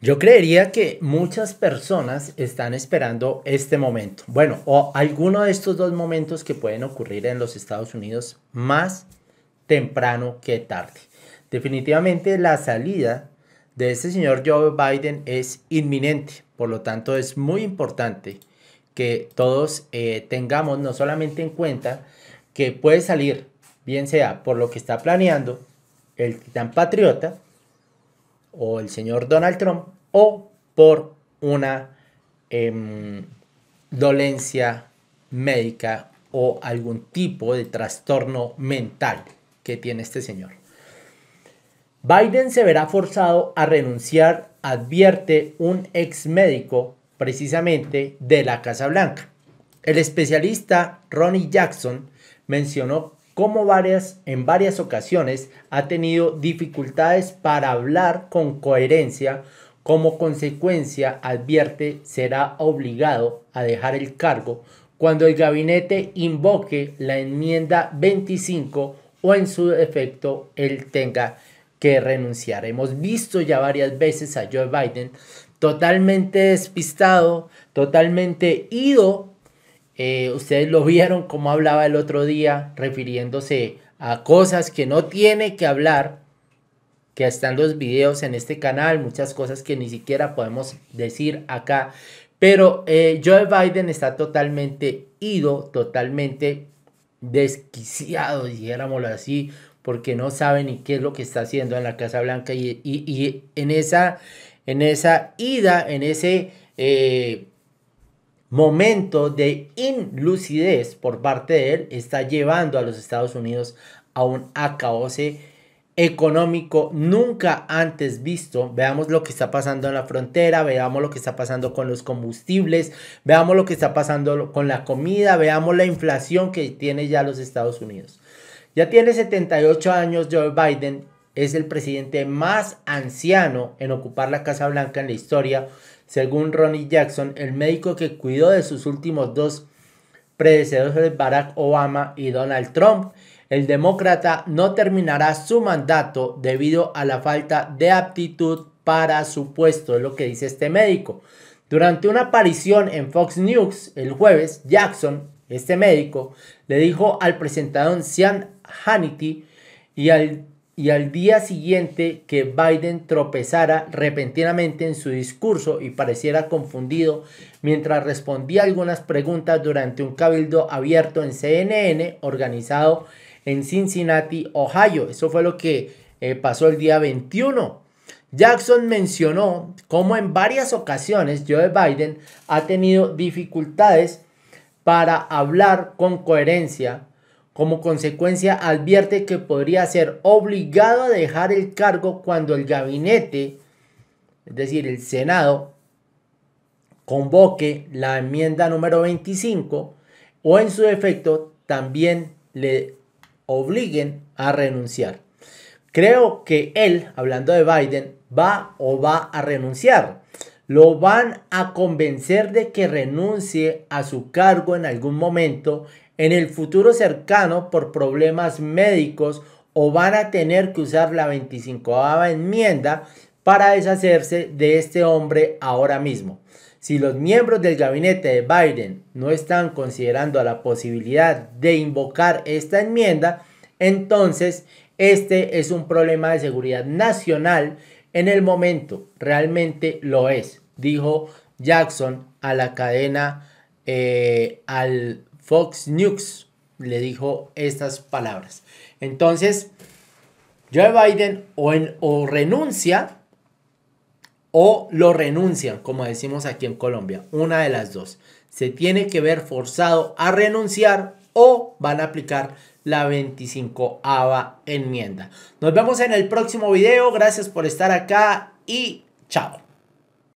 Yo creería que muchas personas están esperando este momento, bueno, o alguno de estos dos momentos que pueden ocurrir en los Estados Unidos más temprano que tarde. Definitivamente la salida de este señor Joe Biden es inminente, por lo tanto es muy importante que todos eh, tengamos no solamente en cuenta que puede salir, bien sea por lo que está planeando el titán patriota, o el señor Donald Trump o por una em, dolencia médica o algún tipo de trastorno mental que tiene este señor. Biden se verá forzado a renunciar, advierte un ex médico precisamente de la Casa Blanca. El especialista Ronnie Jackson mencionó como varias, en varias ocasiones ha tenido dificultades para hablar con coherencia, como consecuencia advierte será obligado a dejar el cargo cuando el gabinete invoque la enmienda 25 o en su defecto él tenga que renunciar. Hemos visto ya varias veces a Joe Biden totalmente despistado, totalmente ido eh, ustedes lo vieron como hablaba el otro día refiriéndose a cosas que no tiene que hablar, que están los videos en este canal, muchas cosas que ni siquiera podemos decir acá. Pero eh, Joe Biden está totalmente ido, totalmente desquiciado, dijéramoslo así, porque no sabe ni qué es lo que está haciendo en la Casa Blanca y, en, esa, en esa ida, en ese... Eh, momento de inlucidez por parte de él está llevando a los Estados Unidos a un acaose económico nunca antes visto. Veamos lo que está pasando en la frontera, veamos lo que está pasando con los combustibles, veamos lo que está pasando con la comida, veamos la inflación que tiene ya los Estados Unidos. Ya tiene 78 años Joe Biden es el presidente más anciano en ocupar la Casa Blanca en la historia, según Ronnie Jackson, el médico que cuidó de sus últimos dos predecesores Barack Obama y Donald Trump. El demócrata no terminará su mandato debido a la falta de aptitud para su puesto, es lo que dice este médico. Durante una aparición en Fox News el jueves, Jackson, este médico, le dijo al presentador Sean Hannity y al y al día siguiente que Biden tropezara repentinamente en su discurso y pareciera confundido mientras respondía algunas preguntas durante un cabildo abierto en CNN organizado en Cincinnati, Ohio. Eso fue lo que eh, pasó el día 21. Jackson mencionó cómo en varias ocasiones Joe Biden ha tenido dificultades para hablar con coherencia como consecuencia, advierte que podría ser obligado a dejar el cargo cuando el gabinete, es decir, el Senado, convoque la enmienda número 25 o en su defecto también le obliguen a renunciar. Creo que él, hablando de Biden, va o va a renunciar. Lo van a convencer de que renuncie a su cargo en algún momento en el futuro cercano por problemas médicos o van a tener que usar la 25 enmienda para deshacerse de este hombre ahora mismo. Si los miembros del gabinete de Biden no están considerando la posibilidad de invocar esta enmienda, entonces este es un problema de seguridad nacional en el momento. Realmente lo es, dijo Jackson a la cadena, eh, al Fox News le dijo estas palabras. Entonces, Joe Biden o, o renuncia o lo renuncian, como decimos aquí en Colombia, una de las dos. Se tiene que ver forzado a renunciar o van a aplicar la 25 ava enmienda. Nos vemos en el próximo video. Gracias por estar acá y chao.